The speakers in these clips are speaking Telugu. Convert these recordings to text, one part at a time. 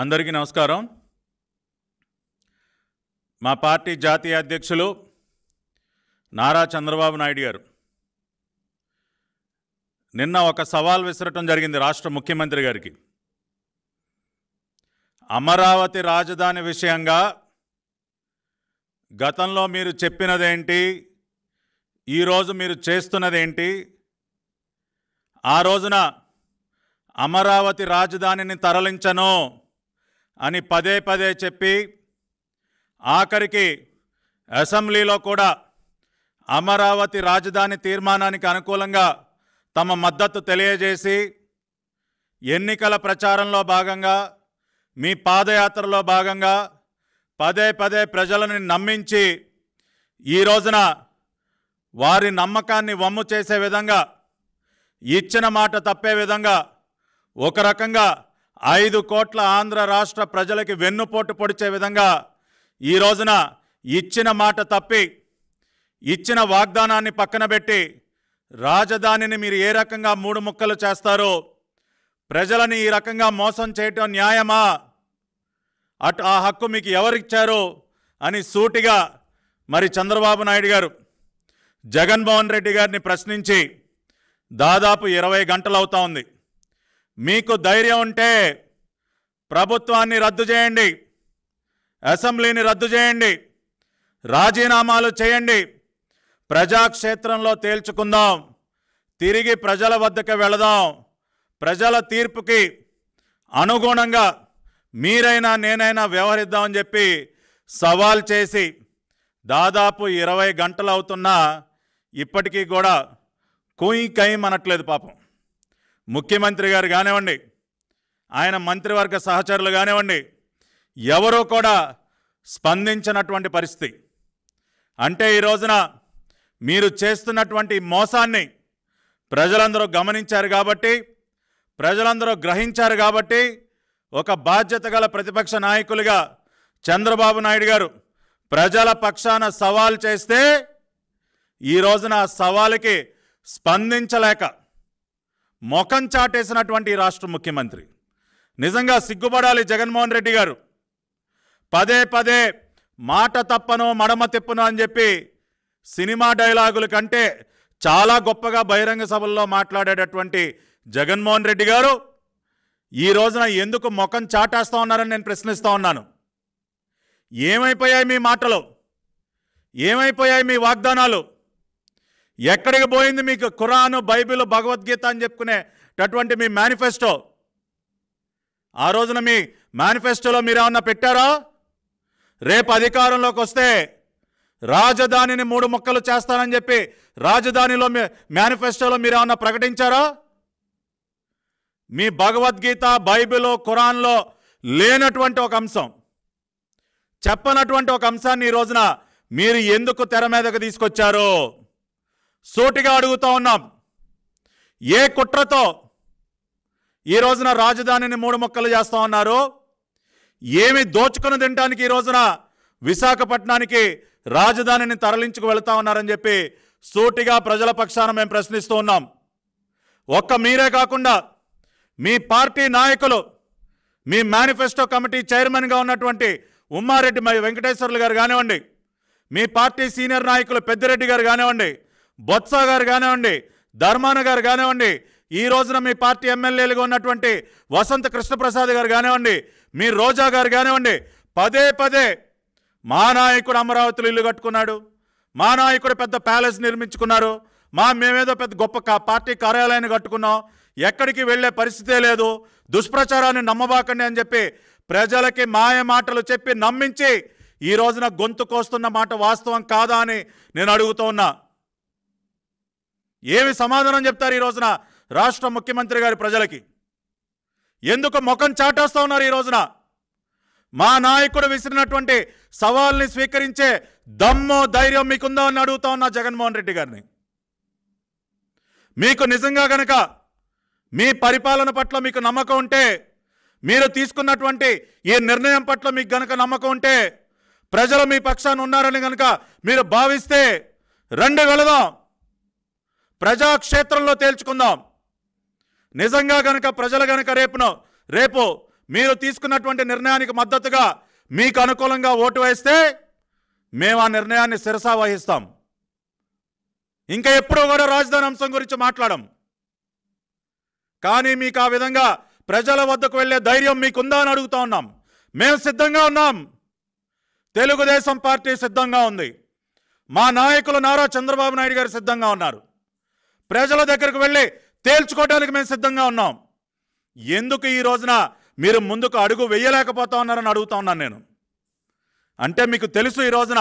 అందరికీ నమస్కారం మా పార్టీ జాతీయ అధ్యక్షులు నారా చంద్రబాబు నాయుడు గారు నిన్న ఒక సవాల్ విసరటం జరిగింది రాష్ట్ర ముఖ్యమంత్రి గారికి అమరావతి రాజధాని విషయంగా గతంలో మీరు చెప్పినదేంటి ఈరోజు మీరు చేస్తున్నదేంటి ఆ రోజున అమరావతి రాజధానిని తరలించను అని పదే పదే చెప్పి ఆఖరికి అసెంబ్లీలో కూడా అమరావతి రాజధాని తీర్మానానికి అనుకూలంగా తమ మద్దతు తెలియజేసి ఎన్నికల ప్రచారంలో భాగంగా మీ పాదయాత్రలో భాగంగా పదే పదే ప్రజలను నమ్మించి ఈ రోజున వారి నమ్మకాన్ని వమ్ము చేసే విధంగా ఇచ్చిన మాట తప్పే విధంగా ఒక రకంగా ఐదు కోట్ల ఆంధ్ర రాష్ట్ర ప్రజలకి వెన్నుపోటు పొడిచే విధంగా ఈ రోజున ఇచ్చిన మాట తప్పి ఇచ్చిన వాగ్దానాన్ని పక్కన పెట్టి రాజధానిని మీరు ఏ రకంగా మూడు ముక్కలు చేస్తారో ప్రజలని ఈ రకంగా మోసం చేయటం న్యాయమా అటు ఆ హక్కు మీకు ఎవరిచ్చారు అని సూటిగా మరి చంద్రబాబు నాయుడు గారు జగన్మోహన్ రెడ్డి గారిని ప్రశ్నించి దాదాపు ఇరవై గంటలవుతా ఉంది మీకు ధైర్యం ఉంటే ప్రభుత్వాన్ని రద్దు చేయండి అసెంబ్లీని రద్దు చేయండి రాజీనామాలు చేయండి ప్రజాక్షేత్రంలో తేల్చుకుందాం తిరిగి ప్రజల వద్దకు వెళదాం ప్రజల తీర్పుకి అనుగుణంగా మీరైనా నేనైనా వ్యవహరిద్దామని చెప్పి సవాల్ చేసి దాదాపు ఇరవై గంటలు అవుతున్నా ఇప్పటికీ కూడా కుయి కయ్యి అనట్లేదు పాపం ముఖ్యమంత్రి గారు కానివ్వండి ఆయన మంత్రివర్గ సహచరులు కానివ్వండి ఎవరూ కూడా స్పందించినటువంటి పరిస్థితి అంటే ఈ రోజున మీరు చేస్తున్నటువంటి మోసాన్ని ప్రజలందరూ గమనించారు కాబట్టి ప్రజలందరూ గ్రహించారు కాబట్టి ఒక బాధ్యత గల ప్రతిపక్ష నాయకులుగా చంద్రబాబు నాయుడు గారు ప్రజల పక్షాన సవాల్ చేస్తే ఈ రోజున ఆ సవాలుకి స్పందించలేక మొఖం చాటేసినటువంటి రాష్ట్ర ముఖ్యమంత్రి నిజంగా సిగ్గుపడాలి జగన్మోహన్ రెడ్డి గారు పదే పదే మాట తప్పను మడమ తిప్పను అని చెప్పి సినిమా డైలాగుల కంటే చాలా గొప్పగా బహిరంగ సభల్లో మాట్లాడేటటువంటి జగన్మోహన్ రెడ్డి గారు ఈ రోజున ఎందుకు ముఖం చాటేస్తూ ఉన్నారని నేను ప్రశ్నిస్తూ ఉన్నాను ఏమైపోయాయి మీ మాటలు ఏమైపోయాయి మీ వాగ్దానాలు ఎక్కడికి పోయింది మీకు ఖురాను బైబిల్ భగవద్గీత అని చెప్పుకునేటటువంటి మీ మేనిఫెస్టో ఆ రోజున మీ మేనిఫెస్టోలో మీరు ఏమన్నా పెట్టారా రేపు అధికారంలోకి వస్తే రాజధానిని మూడు ముక్కలు చేస్తానని చెప్పి రాజధానిలో మేనిఫెస్టోలో మీరు ఏమన్నా ప్రకటించారా మీ భగవద్గీత బైబిల్ ఖురాన్లో లేనటువంటి ఒక అంశం చెప్పనటువంటి ఒక అంశాన్ని ఈ రోజున మీరు ఎందుకు తెర మీదకు తీసుకొచ్చారో సూటిగా అడుగుతూ ఉన్నాం ఏ కుట్రతో ఈ రోజున రాజధానిని మూడు మొక్కలు చేస్తూ ఉన్నారు ఏమి దోచుకుని తినడానికి ఈ రోజున విశాఖపట్నానికి రాజధానిని తరలించుకు వెళతా ఉన్నారని చెప్పి సూటిగా ప్రజల పక్షాన మేము ప్రశ్నిస్తూ ఉన్నాం ఒక్క మీరే కాకుండా మీ పార్టీ నాయకులు మీ మేనిఫెస్టో కమిటీ చైర్మన్గా ఉన్నటువంటి ఉమ్మారెడ్డి వెంకటేశ్వర్లు గారు కానివ్వండి మీ పార్టీ సీనియర్ నాయకులు పెద్దిరెడ్డి గారు కానివ్వండి బొత్స గారు కానివ్వండి ధర్మాన గారు కానివ్వండి ఈ రోజున మీ పార్టీ ఎమ్మెల్యేలుగా ఉన్నటువంటి వసంత కృష్ణప్రసాద్ గారు కానివ్వండి మీ రోజా గారు కానివ్వండి పదే పదే మా నాయకుడు అమరావతిలో ఇల్లు కట్టుకున్నాడు మా నాయకుడు పెద్ద ప్యాలెస్ నిర్మించుకున్నారు మా మేమేదో పెద్ద గొప్ప పార్టీ కార్యాలయాన్ని కట్టుకున్నాం ఎక్కడికి వెళ్ళే పరిస్థితే లేదు దుష్ప్రచారాన్ని నమ్మబాకండి అని చెప్పి ప్రజలకి మాయ మాటలు చెప్పి నమ్మించి ఈ రోజున గొంతు కోస్తున్న మాట వాస్తవం కాదా అని నేను అడుగుతూ ఉన్నా ఏమి సమాధానం చెప్తారు ఈ రోజున రాష్ట్ర ముఖ్యమంత్రి గారి ప్రజలకి ఎందుకు ముఖం చాటేస్తూ ఉన్నారు ఈ రోజున మా నాయకుడు విసిరినటువంటి సవాల్ని స్వీకరించే దమ్ము ధైర్యం మీకుందో అని అడుగుతా ఉన్నా జగన్మోహన్ రెడ్డి గారిని మీకు నిజంగా గనక మీ పరిపాలన పట్ల మీకు నమ్మకం ఉంటే మీరు తీసుకున్నటువంటి ఈ నిర్ణయం పట్ల మీకు గనక నమ్మకం ఉంటే ప్రజలు మీ పక్షాన్ని ఉన్నారని గనక మీరు భావిస్తే రెండు వెళదాం ప్రజాక్షేత్రంలో తేల్చుకుందాం నిజంగా గనక ప్రజలు గనక రేపును రేపు మీరు తీసుకున్నటువంటి నిర్ణయానికి మద్దతుగా మీకు అనుకూలంగా ఓటు వేస్తే మేము ఆ నిర్ణయాన్ని శిరసా వహిస్తాం ఇంకా ఎప్పుడూ కూడా రాజధాని అంశం గురించి మాట్లాడం కానీ మీకు ఆ విధంగా ప్రజల వద్దకు వెళ్ళే ధైర్యం మీకుందా అని అడుగుతా ఉన్నాం మేము సిద్ధంగా ఉన్నాం తెలుగుదేశం పార్టీ సిద్ధంగా ఉంది మా నాయకులు నారా చంద్రబాబు నాయుడు గారు సిద్ధంగా ఉన్నారు ప్రజల దగ్గరకు వెళ్ళి తేల్చుకోవడానికి మేము సిద్ధంగా ఉన్నాం ఎందుకు ఈ రోజున మీరు ముందుకు అడుగు వేయలేకపోతా ఉన్నారని అడుగుతా ఉన్నాను నేను అంటే మీకు తెలుసు ఈ రోజున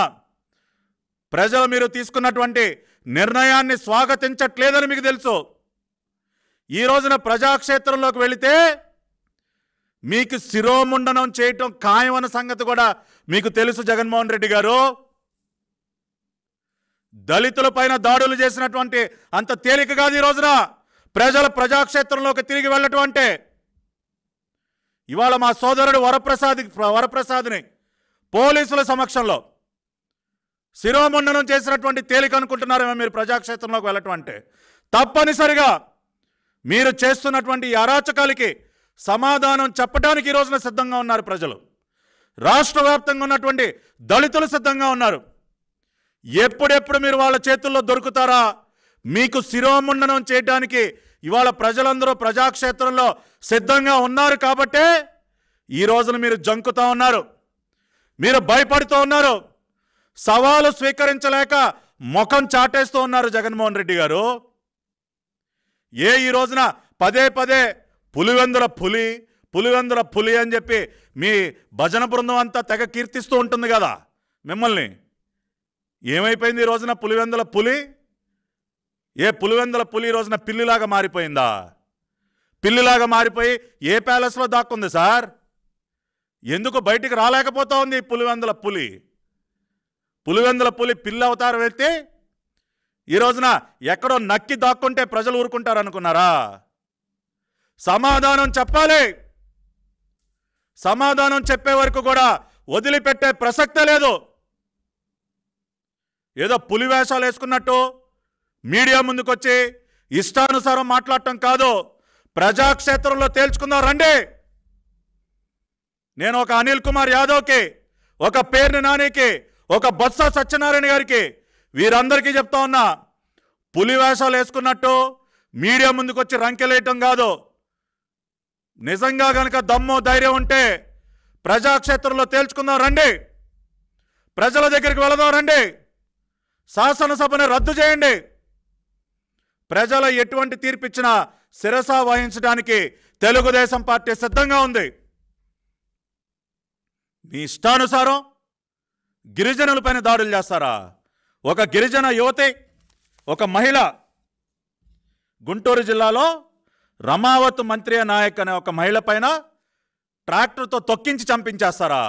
ప్రజలు మీరు తీసుకున్నటువంటి నిర్ణయాన్ని స్వాగతించట్లేదని మీకు తెలుసు ఈ రోజున ప్రజాక్షేత్రంలోకి వెళితే మీకు శిరోముండనం చేయటం ఖాయమన్న సంగతి కూడా మీకు తెలుసు జగన్మోహన్ రెడ్డి గారు దళితులపైన దాడులు చేసినటువంటి అంత తేలిక కాదు ఈ రోజున ప్రజల ప్రజాక్షేత్రంలోకి తిరిగి వెళ్ళటం అంటే ఇవాళ మా సోదరుడు వరప్రసాద్ వరప్రసాద్ని పోలీసుల సమక్షంలో శిరోముండనం చేసినటువంటి తేలిక అనుకుంటున్నారేమో మీరు ప్రజాక్షేత్రంలోకి వెళ్ళటం అంటే తప్పనిసరిగా మీరు చేస్తున్నటువంటి అరాచకాలకి సమాధానం చెప్పడానికి ఈ రోజున సిద్ధంగా ఉన్నారు ప్రజలు రాష్ట్ర వ్యాప్తంగా ఉన్నటువంటి దళితులు సిద్ధంగా ఉన్నారు ఎప్పుడెప్పుడు మీరు వాళ్ళ చేతుల్లో దొరుకుతారా మీకు శిరోముండనం చేయడానికి ఇవాళ ప్రజలందరూ ప్రజాక్షేత్రంలో సిద్ధంగా ఉన్నారు కాబట్టే ఈ రోజున మీరు జంకుతూ ఉన్నారు మీరు భయపడుతూ ఉన్నారు సవాలు స్వీకరించలేక ముఖం చాటేస్తూ ఉన్నారు జగన్మోహన్ రెడ్డి గారు ఏ ఈ రోజున పదే పదే పులివెందుల పులి పులివెందుల పులి అని చెప్పి మీ భజన బృందం అంతా తెగ కీర్తిస్తూ ఉంటుంది కదా మిమ్మల్ని ఏమైపోయింది ఈ రోజున పులివెందల పులి ఏ పులివెందల పులి ఈ రోజున పిల్లిలాగా మారిపోయిందా పిల్లిలాగా మారిపోయి ఏ ప్యాలెస్లో దాక్కుంది సార్ ఎందుకు బయటికి రాలేకపోతా ఉంది పులివెందల పులి పులివెందల పులి పిల్లి అవతారం వ్యక్తి ఈ రోజున ఎక్కడో నక్కి దాక్కుంటే ప్రజలు ఊరుకుంటారు అనుకున్నారా సమాధానం చెప్పాలి సమాధానం చెప్పే వరకు కూడా వదిలిపెట్టే ప్రసక్తే లేదు ఏదో పులి వేషాలు వేసుకున్నట్టు మీడియా ముందుకొచ్చి ఇష్టానుసారం మాట్లాడటం కాదు ప్రజాక్షేత్రంలో తేల్చుకుందాం రండి నేను ఒక అనిల్ కుమార్ యాదవ్కి ఒక పేర్ని నానికి ఒక బొత్స సత్యనారాయణ గారికి వీరందరికీ చెప్తా ఉన్నా పులి వేషాలు వేసుకున్నట్టు మీడియా ముందుకొచ్చి రంకెలేయటం కాదు నిజంగా గనక దమ్ము ధైర్యం ఉంటే ప్రజాక్షేత్రంలో తేల్చుకుందాం రండి ప్రజల దగ్గరికి వెళదాం రండి శాసనసభను రద్దు చేయండి ప్రజల ఎటువంటి తీర్పిచ్చినా శిరస వహించడానికి తెలుగుదేశం పార్టీ సిద్ధంగా ఉంది మీ ఇష్టానుసారం గిరిజనులపైన దాడులు చేస్తారా ఒక గిరిజన యువతి ఒక మహిళ గుంటూరు జిల్లాలో రమావత్ మంత్రి నాయక్ అనే ఒక మహిళ పైన ట్రాక్టర్తో తొక్కించి చంపించేస్తారా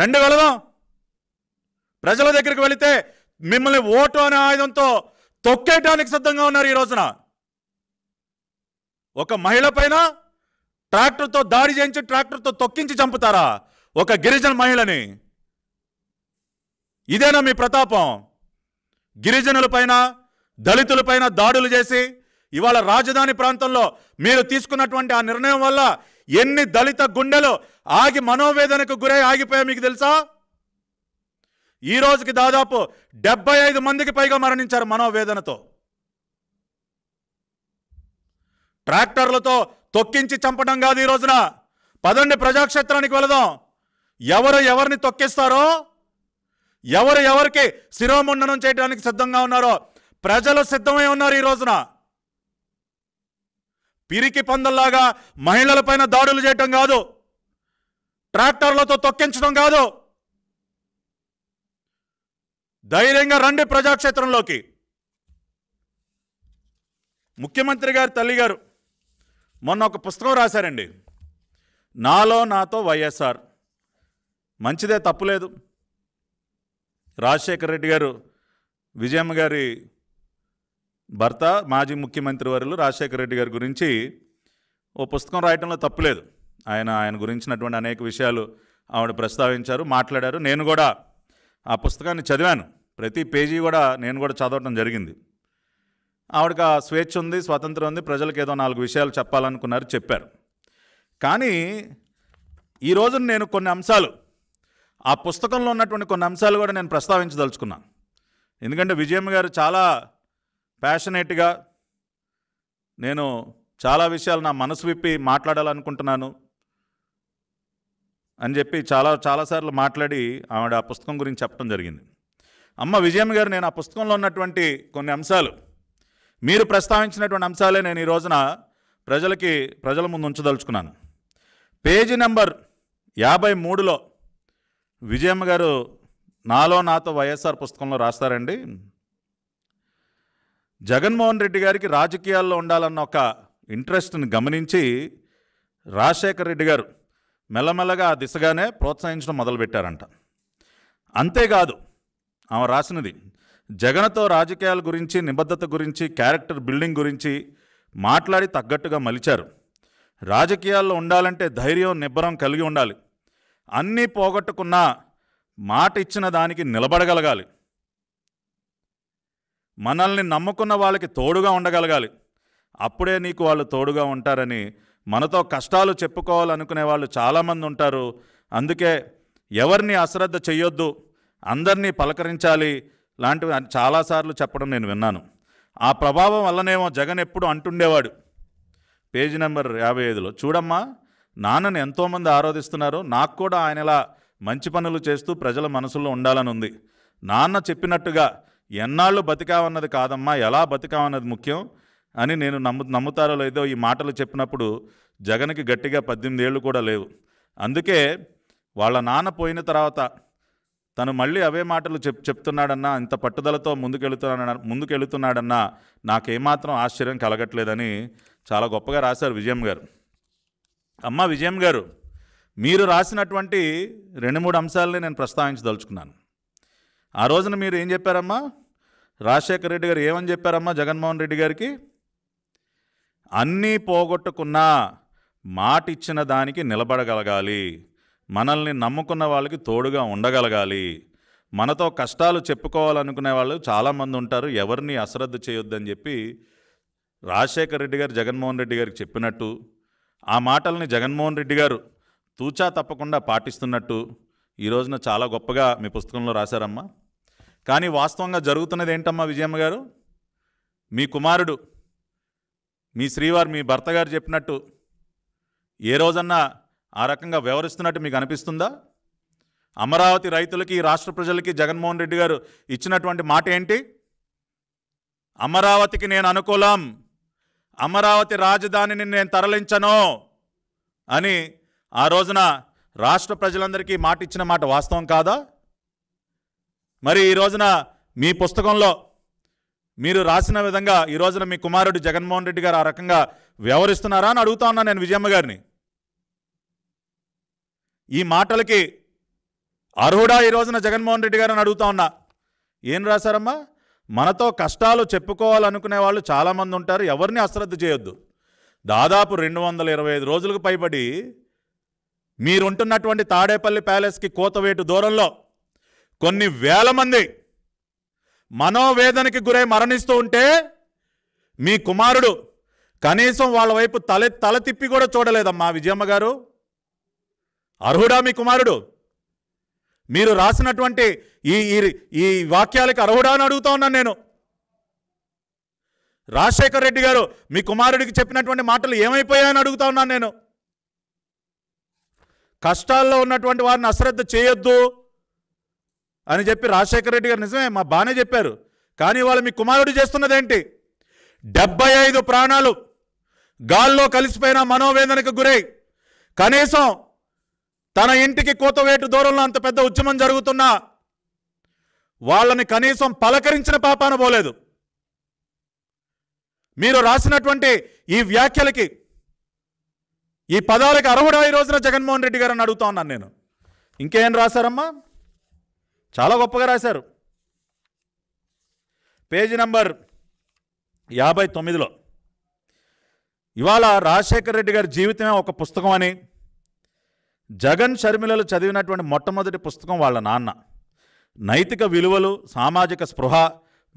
రెండు వెళదాం ప్రజల దగ్గరికి వెళితే మిమ్మల్ని ఓటు అనే ఆయుధంతో తొక్కేయడానికి సిద్ధంగా ఉన్నారు ఈ రోజున ఒక మహిళ పైన ట్రాక్టర్తో దాడి చేయించి ట్రాక్టర్తో తొక్కించి చంపుతారా ఒక గిరిజన మహిళని ఇదేనా మీ ప్రతాపం గిరిజనుల దళితుల దళితులపైన దాడులు చేసి ఇవాళ రాజధాని ప్రాంతంలో మీరు తీసుకున్నటువంటి ఆ నిర్ణయం వల్ల ఎన్ని దళిత గుండెలు ఆగి మనోవేదనకు గురై ఆగిపోయా మీకు తెలుసా ఈ రోజుకి దాదాపు డెబ్బై ఐదు మందికి పైగా మరణించారు మనోవేదనతో ట్రాక్టర్లతో తొక్కించి చంపడం కాదు ఈ రోజున పదండి ప్రజాక్షేత్రానికి వెళదాం ఎవరు ఎవరిని తొక్కిస్తారో ఎవరు ఎవరికి శిరోముండనం చేయడానికి సిద్ధంగా ఉన్నారో ప్రజలు సిద్ధమై ఉన్నారు ఈ రోజున పిరికి పందల్లాగా మహిళలపైన దాడులు చేయటం కాదు ట్రాక్టర్లతో తొక్కించడం కాదు ధైర్యంగా రండి ప్రజాక్షేత్రంలోకి ముఖ్యమంత్రి గారు తల్లి గారు మొన్న ఒక పుస్తకం రాశారండి నాలో నాతో వైఎస్ఆర్ మంచిదే తప్పులేదు రాజశేఖర రెడ్డి గారు విజయమ్మ గారి భర్త మాజీ ముఖ్యమంత్రి వారులు రాజశేఖర రెడ్డి గారి గురించి ఓ పుస్తకం రాయటంలో తప్పులేదు ఆయన ఆయన గురించినటువంటి అనేక విషయాలు ఆవిడ ప్రస్తావించారు మాట్లాడారు నేను కూడా ఆ పుస్తకాన్ని చదివాను ప్రతి పేజీ కూడా నేను కూడా చదవటం జరిగింది ఆవిడకి ఆ స్వేచ్ఛ ఉంది స్వాతంత్రం ఉంది ప్రజలకు ఏదో నాలుగు విషయాలు చెప్పాలనుకున్నారు చెప్పారు కానీ ఈ నేను కొన్ని అంశాలు ఆ పుస్తకంలో ఉన్నటువంటి కొన్ని అంశాలు కూడా నేను ప్రస్తావించదలుచుకున్నాను ఎందుకంటే విజయమ్మ గారు చాలా ప్యాషనేట్గా నేను చాలా విషయాలు నా మనసు విప్పి మాట్లాడాలనుకుంటున్నాను అని చెప్పి చాలా చాలాసార్లు మాట్లాడి ఆవిడ ఆ పుస్తకం గురించి చెప్పడం జరిగింది అమ్మ విజయమ్మ గారు నేను ఆ పుస్తకంలో ఉన్నటువంటి కొన్ని అంశాలు మీరు ప్రస్తావించినటువంటి అంశాలే నేను ఈ రోజున ప్రజలకి ప్రజల ముందు ఉంచదలుచుకున్నాను పేజీ నెంబర్ యాభై మూడులో విజయమ్మ గారు నాలో నాతో వైఎస్ఆర్ పుస్తకంలో రాస్తారండి జగన్మోహన్ రెడ్డి గారికి రాజకీయాల్లో ఉండాలన్న ఒక ఇంట్రెస్ట్ని గమనించి రాజశేఖర్ రెడ్డి గారు మెల్లమెల్లగా ఆ దిశగానే ప్రోత్సహించడం మొదలుపెట్టారంట అంతేకాదు ఆమె రాసినది జగన్తో రాజకీయాల గురించి నిబద్ధత గురించి క్యారెక్టర్ బిల్డింగ్ గురించి మాట్లాడి తగ్గట్టుగా మలిచారు రాజకీయాల్లో ఉండాలంటే ధైర్యం నిబ్బరం కలిగి ఉండాలి అన్నీ పోగొట్టుకున్నా మాట ఇచ్చిన దానికి నిలబడగలగాలి మనల్ని నమ్ముకున్న వాళ్ళకి తోడుగా ఉండగలగాలి అప్పుడే నీకు వాళ్ళు తోడుగా ఉంటారని మనతో కష్టాలు చెప్పుకోవాలనుకునే వాళ్ళు చాలామంది ఉంటారు అందుకే ఎవరిని అశ్రద్ధ చేయొద్దు అందరినీ పలకరించాలి లాంటివి చాలాసార్లు చెప్పడం నేను విన్నాను ఆ ప్రభావం వల్లనేమో జగన్ ఎప్పుడు అంటుండేవాడు పేజీ నెంబర్ యాభై ఐదులో చూడమ్మా నాన్నను ఎంతోమంది ఆరాధిస్తున్నారు నాకు కూడా ఆయన ఇలా మంచి పనులు చేస్తూ ప్రజల మనసులో ఉండాలని ఉంది నాన్న చెప్పినట్టుగా ఎన్నాళ్ళు బతికావన్నది కాదమ్మా ఎలా బతికావన్నది ముఖ్యం అని నేను నమ్ము నమ్ముతారో లేదో ఈ మాటలు చెప్పినప్పుడు జగన్కి గట్టిగా పద్దెనిమిది ఏళ్ళు కూడా లేవు అందుకే వాళ్ళ నాన్న పోయిన తర్వాత తను మళ్ళీ అవే మాటలు చెప్ చెప్తున్నాడన్నా ఇంత పట్టుదలతో ముందుకెళుతున్నా ముందుకెళ్తున్నాడన్నా నాకేమాత్రం ఆశ్చర్యం కలగట్లేదని చాలా గొప్పగా రాశారు విజయం గారు అమ్మ విజయం గారు మీరు రాసినటువంటి రెండు మూడు అంశాలని నేను ప్రస్తావించదలుచుకున్నాను ఆ రోజున మీరు ఏం చెప్పారమ్మా రాజశేఖర రెడ్డి గారు ఏమని చెప్పారమ్మా జగన్మోహన్ రెడ్డి గారికి అన్నీ పోగొట్టుకున్నా మాట ఇచ్చిన దానికి నిలబడగలగాలి మనల్ని నమ్ముకున్న వాళ్ళకి తోడుగా ఉండగలగాలి మనతో కష్టాలు చెప్పుకోవాలనుకునే వాళ్ళు చాలామంది ఉంటారు ఎవరిని అశ్రద్ధ చేయొద్దని చెప్పి రాజశేఖర్ రెడ్డి గారు జగన్మోహన్ రెడ్డి గారికి చెప్పినట్టు ఆ మాటల్ని జగన్మోహన్ రెడ్డి గారు తూచా తప్పకుండా పాటిస్తున్నట్టు ఈ రోజున చాలా గొప్పగా మీ పుస్తకంలో రాశారమ్మా కానీ వాస్తవంగా జరుగుతున్నది ఏంటమ్మా విజయమ్మ గారు మీ కుమారుడు మీ శ్రీవారు మీ భర్త గారు చెప్పినట్టు ఏ రోజన్నా ఆ రకంగా వ్యవహరిస్తున్నట్టు మీకు అనిపిస్తుందా అమరావతి రైతులకి రాష్ట్ర ప్రజలకి జగన్మోహన్ రెడ్డి గారు ఇచ్చినటువంటి మాట ఏంటి అమరావతికి నేను అనుకూలం అమరావతి రాజధానిని నేను తరలించను అని ఆ రోజున రాష్ట్ర ప్రజలందరికీ మాట ఇచ్చిన మాట వాస్తవం కాదా మరి ఈ రోజున మీ పుస్తకంలో మీరు రాసిన విధంగా ఈ రోజున మీ కుమారుడు జగన్మోహన్ రెడ్డి గారు ఆ రకంగా వ్యవహరిస్తున్నారా అని అడుగుతా ఉన్నాను నేను విజయమ్మ గారిని ఈ మాటలకి అర్హుడా ఈ రోజున జగన్మోహన్ రెడ్డి గారు అని అడుగుతా ఉన్నా ఏం రాశారమ్మా మనతో కష్టాలు చెప్పుకోవాలనుకునే వాళ్ళు చాలామంది ఉంటారు ఎవరిని అశ్రద్ధ చేయొద్దు దాదాపు రెండు వందల ఇరవై ఐదు రోజులకు పైబడి మీరుంటున్నటువంటి తాడేపల్లి ప్యాలెస్కి కోతవేటు దూరంలో కొన్ని వేల మంది మనోవేదనకి గురై మరణిస్తూ ఉంటే మీ కుమారుడు కనీసం వాళ్ళ వైపు తల తల తిప్పి కూడా చూడలేదమ్మా విజయమ్మ గారు అర్హుడా మీ కుమారుడు మీరు రాసినటువంటి ఈ ఈ వాక్యాలకి అర్హుడా అని అడుగుతా ఉన్నాను నేను రాజశేఖర రెడ్డి గారు మీ కుమారుడికి చెప్పినటువంటి మాటలు ఏమైపోయాయని అడుగుతా ఉన్నాను నేను కష్టాల్లో ఉన్నటువంటి వారిని అశ్రద్ధ చేయొద్దు అని చెప్పి రాజశేఖర రెడ్డి గారు నిజమే మా బానే చెప్పారు కానీ వాళ్ళు మీ కుమారుడు చేస్తున్నదేంటి డెబ్బై ఐదు ప్రాణాలు గాల్లో కలిసిపోయిన మనోవేదనకు గురై కనీసం తన ఇంటికి కోతవేటు దూరంలో అంత పెద్ద ఉద్యమం జరుగుతున్నా వాళ్ళని కనీసం పలకరించిన పాపాన పోలేదు మీరు రాసినటువంటి ఈ వ్యాఖ్యలకి ఈ పదాలకు అరవడా ఈ రోజున జగన్మోహన్ రెడ్డి గారు అని అడుగుతా ఉన్నాను నేను ఇంకేం రాశారమ్మా చాలా గొప్పగా రాశారు పేజీ నంబర్ యాభై తొమ్మిదిలో ఇవాళ రాజశేఖర రెడ్డి గారి జీవితమే ఒక పుస్తకం అని జగన్ షర్మిలలు చదివినటువంటి మొట్టమొదటి పుస్తకం వాళ్ళ నాన్న నైతిక విలువలు సామాజిక స్పృహ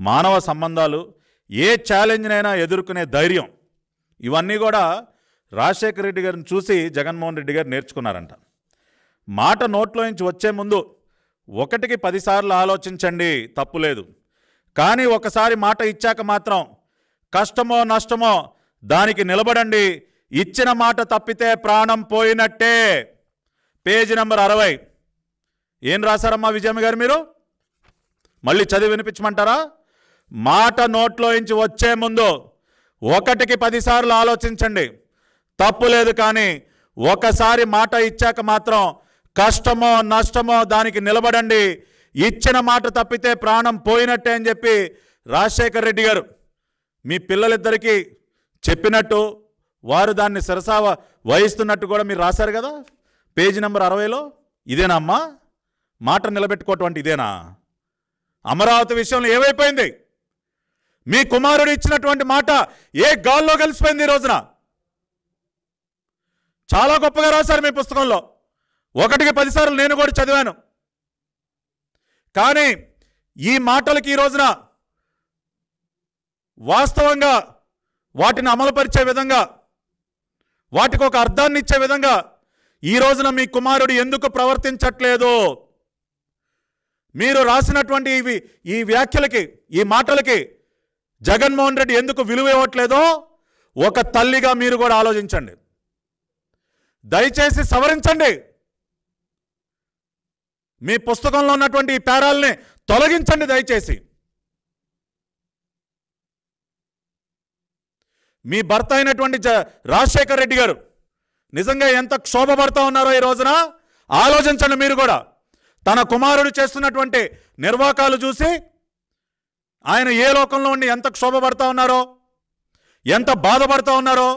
మానవ సంబంధాలు ఏ ఛాలెంజ్నైనా ఎదుర్కొనే ధైర్యం ఇవన్నీ కూడా రాజశేఖర రెడ్డి గారిని చూసి జగన్మోహన్ రెడ్డి గారు నేర్చుకున్నారంట మాట నోట్లోంచి వచ్చే ముందు ఒకటికి పదిసార్లు ఆలోచించండి తప్పులేదు కానీ ఒకసారి మాట ఇచ్చాక మాత్రం కష్టమో నష్టమో దానికి నిలబడండి ఇచ్చిన మాట తప్పితే ప్రాణం పోయినట్టే పేజీ నెంబర్ అరవై ఏం రాశారమ్మా విజయమ్మ గారు మీరు మళ్ళీ చదివి వినిపించమంటారా మాట నోట్లోంచి వచ్చే ముందు ఒకటికి పదిసార్లు ఆలోచించండి తప్పు లేదు కానీ ఒకసారి మాట ఇచ్చాక మాత్రం కష్టమో నష్టమో దానికి నిలబడండి ఇచ్చిన మాట తప్పితే ప్రాణం పోయినట్టే అని చెప్పి రాజశేఖర్ రెడ్డి గారు మీ పిల్లలిద్దరికీ చెప్పినట్టు వారు దాన్ని సరసావ వహిస్తున్నట్టు కూడా మీరు రాశారు కదా పేజీ నెంబర్ అరవైలో ఇదేనా అమ్మా మాట నిలబెట్టుకోవటం ఇదేనా అమరావతి విషయంలో ఏమైపోయింది మీ కుమారుడు ఇచ్చినటువంటి మాట ఏ గాల్లో కలిసిపోయింది ఈ రోజున చాలా గొప్పగా రాశారు మీ పుస్తకంలో ఒకటికి పదిసార్లు నేను కూడా చదివాను కానీ ఈ మాటలకి ఈ రోజున వాస్తవంగా వాటిని అమలుపరిచే విధంగా వాటికి ఒక అర్థాన్ని ఇచ్చే విధంగా ఈ రోజున మీ కుమారుడు ఎందుకు ప్రవర్తించట్లేదు మీరు రాసినటువంటి ఇవి ఈ వ్యాఖ్యలకి ఈ మాటలకి జగన్మోహన్ రెడ్డి ఎందుకు విలువ ఇవ్వట్లేదో ఒక తల్లిగా మీరు కూడా ఆలోచించండి దయచేసి సవరించండి మీ పుస్తకంలో ఉన్నటువంటి ఈ పేరాల్ని తొలగించండి దయచేసి మీ భర్త అయినటువంటి రాజశేఖర్ రెడ్డి గారు నిజంగా ఎంత క్షోభపడతా ఉన్నారో ఈ రోజున ఆలోచించండి మీరు కూడా తన కుమారుడు చేస్తున్నటువంటి నిర్వాకాలు చూసి ఆయన ఏ లోకంలో ఉండి ఎంత క్షోభపడతా ఉన్నారో ఎంత బాధపడతా ఉన్నారో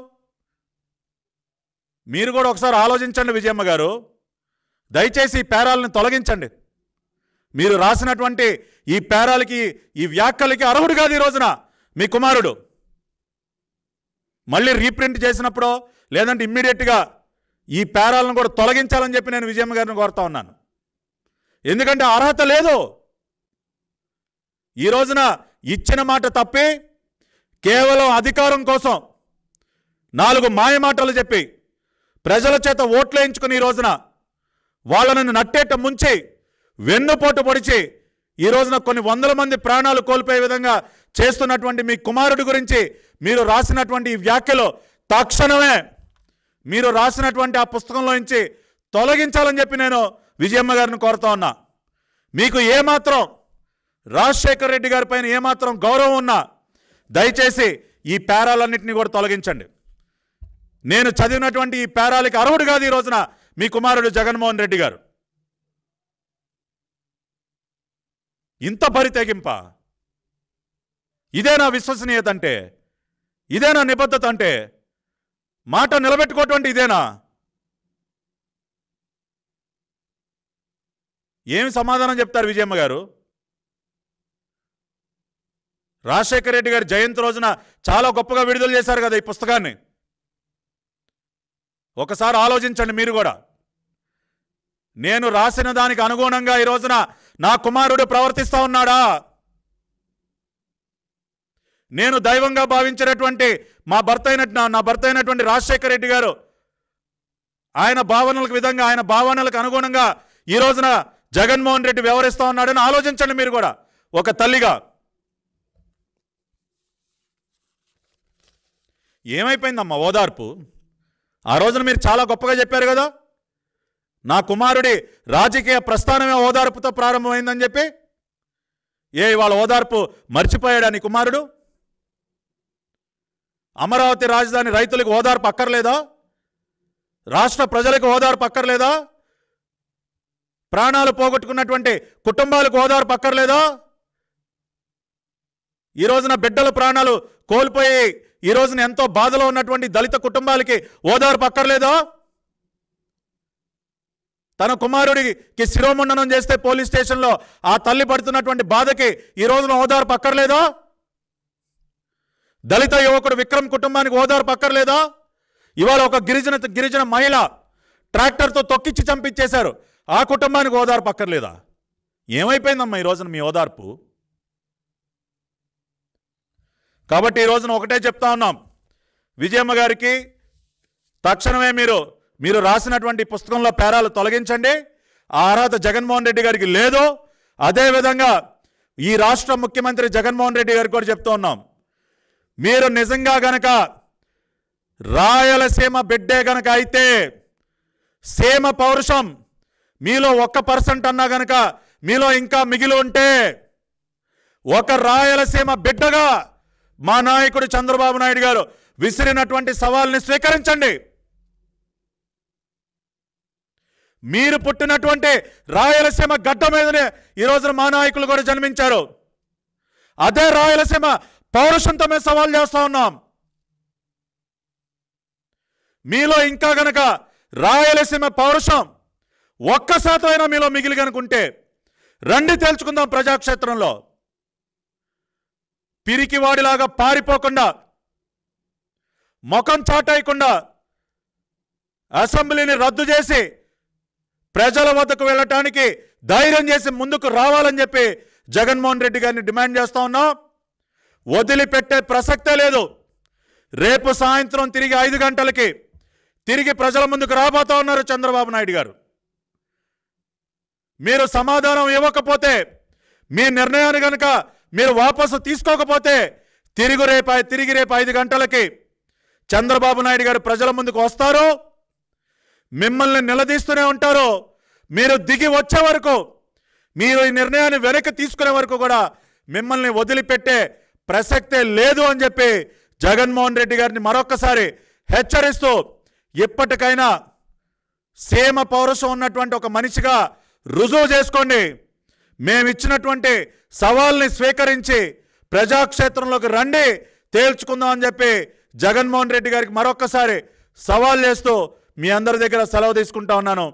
మీరు కూడా ఒకసారి ఆలోచించండి విజయమ్మ గారు దయచేసి పేరాలను తొలగించండి మీరు రాసినటువంటి ఈ పేరాలకి ఈ వ్యాఖ్యలకి అర్హుడు కాదు ఈ రోజున మీ కుమారుడు మళ్ళీ రీప్రింట్ చేసినప్పుడు లేదంటే ఇమ్మీడియట్గా ఈ పేరాలను కూడా తొలగించాలని చెప్పి నేను విజయమ్మ గారిని కోరుతా ఉన్నాను ఎందుకంటే అర్హత లేదు ఈ రోజున ఇచ్చిన మాట తప్పి కేవలం అధికారం కోసం నాలుగు మాయమాటలు చెప్పి ప్రజల చేత ఓట్లు వేయించుకుని ఈ రోజున వాళ్ళను నట్టేట ముంచి వెన్నుపోటు పొడిచి ఈ రోజున కొన్ని వందల మంది ప్రాణాలు కోల్పోయే విధంగా చేస్తున్నటువంటి మీ కుమారుడి గురించి మీరు రాసినటువంటి ఈ వ్యాఖ్యలో తక్షణమే మీరు రాసినటువంటి ఆ పుస్తకంలో నుంచి తొలగించాలని చెప్పి నేను విజయమ్మ గారిని కోరుతా ఉన్నా మీకు ఏమాత్రం రాజశేఖర రెడ్డి గారి పైన ఏమాత్రం గౌరవం ఉన్నా దయచేసి ఈ పేరాలన్నింటినీ కూడా తొలగించండి నేను చదివినటువంటి ఈ పేరాలకి అర్హుడు కాదు ఈ రోజున మీ కుమారుడు జగన్మోహన్ రెడ్డి గారు ఇంత పరితెగింప నా విశ్వసనీయత అంటే ఇదే నా నిబద్ధత అంటే మాట నిలబెట్టుకోటువంటి ఇదేనా ఏమి సమాధానం చెప్తారు విజయమ్మ గారు రాజశేఖర రెడ్డి గారి జయంతి రోజున చాలా గొప్పగా విడుదల చేశారు కదా ఈ పుస్తకాన్ని ఒకసారి ఆలోచించండి మీరు కూడా నేను రాసిన దానికి అనుగుణంగా ఈ రోజున నా కుమారుడు ప్రవర్తిస్తూ ఉన్నాడా నేను దైవంగా భావించినటువంటి మా భర్త అయినట్టు నా భర్త అయినటువంటి రాజశేఖర రెడ్డి గారు ఆయన భావనలకు విధంగా ఆయన భావనలకు అనుగుణంగా ఈ రోజున జగన్మోహన్ రెడ్డి వ్యవహరిస్తూ ఉన్నాడని ఆలోచించండి మీరు కూడా ఒక తల్లిగా ఏమైపోయిందమ్మా ఓదార్పు ఆ రోజున మీరు చాలా గొప్పగా చెప్పారు కదా నా కుమారుడి రాజకీయ ప్రస్థానమే ఓదార్పుతో ప్రారంభమైందని చెప్పి ఏ ఇవాళ ఓదార్పు మర్చిపోయాడా నీ కుమారుడు అమరావతి రాజధాని రైతులకు ఓదార్పు అక్కర్లేదా రాష్ట్ర ప్రజలకు ఓదార్పు అక్కర్లేదా ప్రాణాలు పోగొట్టుకున్నటువంటి కుటుంబాలకు ఓదార్పు అక్కర్లేదా ఈ రోజున బిడ్డల ప్రాణాలు కోల్పోయి ఈ రోజున ఎంతో బాధలో ఉన్నటువంటి దళిత కుటుంబాలకి ఓదారు పక్కర్లేదో తన కుమారుడికి శిరోముండనం చేస్తే పోలీస్ స్టేషన్లో ఆ తల్లి పడుతున్నటువంటి బాధకి ఈ రోజున ఓదారు పక్కర్లేదో దళిత యువకుడు విక్రమ్ కుటుంబానికి ఓదారు పక్కర్లేదో ఇవాళ ఒక గిరిజన గిరిజన మహిళ ట్రాక్టర్తో తొక్కిచ్చి చంపించేశారు ఆ కుటుంబానికి ఓదారు పక్కర్లేదా ఏమైపోయిందమ్మా ఈ రోజున మీ ఓదార్పు కాబట్టి ఈ రోజున ఒకటే చెప్తా ఉన్నాం విజయమ్మ గారికి తక్షణమే మీరు మీరు రాసినటువంటి పుస్తకంలో పేరాలు తొలగించండి ఆ అర్హత జగన్మోహన్ రెడ్డి గారికి లేదు అదేవిధంగా ఈ రాష్ట్ర ముఖ్యమంత్రి జగన్మోహన్ రెడ్డి గారికి కూడా చెప్తూ ఉన్నాం మీరు నిజంగా గనక రాయలసీమ బిడ్డే గనక అయితే సీమ పౌరుషం మీలో ఒక్క పర్సెంట్ అన్నా గనక మీలో ఇంకా మిగిలి ఉంటే ఒక రాయలసీమ బిడ్డగా మా నాయకుడు చంద్రబాబు నాయుడు గారు విసిరినటువంటి సవాల్ని స్వీకరించండి మీరు పుట్టినటువంటి రాయలసీమ గడ్డ మీదనే ఈరోజు మా నాయకులు కూడా జన్మించారు అదే రాయలసీమ పౌరుషంతో మేము సవాల్ చేస్తూ ఉన్నాం మీలో ఇంకా గనక రాయలసీమ పౌరుషం ఒక్క శాతం అయినా మీలో మిగిలి కనుకుంటే రండి తేల్చుకుందాం ప్రజాక్షేత్రంలో పిరికివాడిలాగా పారిపోకుండా ముఖం చాటేయకుండా అసెంబ్లీని రద్దు చేసి ప్రజల వద్దకు వెళ్ళటానికి ధైర్యం చేసి ముందుకు రావాలని చెప్పి జగన్మోహన్ రెడ్డి గారిని డిమాండ్ చేస్తూ ఉన్నాం వదిలిపెట్టే ప్రసక్తే లేదు రేపు సాయంత్రం తిరిగి ఐదు గంటలకి తిరిగి ప్రజల ముందుకు రాబోతా ఉన్నారు చంద్రబాబు నాయుడు గారు మీరు సమాధానం ఇవ్వకపోతే మీ నిర్ణయాన్ని కనుక మీరు వాపసు తీసుకోకపోతే తిరిగి రేపు తిరిగి రేపు ఐదు గంటలకి చంద్రబాబు నాయుడు గారు ప్రజల ముందుకు వస్తారు మిమ్మల్ని నిలదీస్తూనే ఉంటారు మీరు దిగి వచ్చే వరకు మీరు ఈ నిర్ణయాన్ని వెనక్కి తీసుకునే వరకు కూడా మిమ్మల్ని వదిలిపెట్టే ప్రసక్తే లేదు అని చెప్పి జగన్మోహన్ రెడ్డి గారిని మరొకసారి హెచ్చరిస్తూ ఎప్పటికైనా సేమ పౌరుషం ఉన్నటువంటి ఒక మనిషిగా రుజువు చేసుకోండి మేమిచ్చినటువంటి సవాల్ని స్వీకరించి ప్రజాక్షేత్రంలోకి రండి తేల్చుకుందాం అని చెప్పి జగన్మోహన్ రెడ్డి గారికి మరొక్కసారి సవాల్ చేస్తూ మీ అందరి దగ్గర సెలవు తీసుకుంటా ఉన్నాను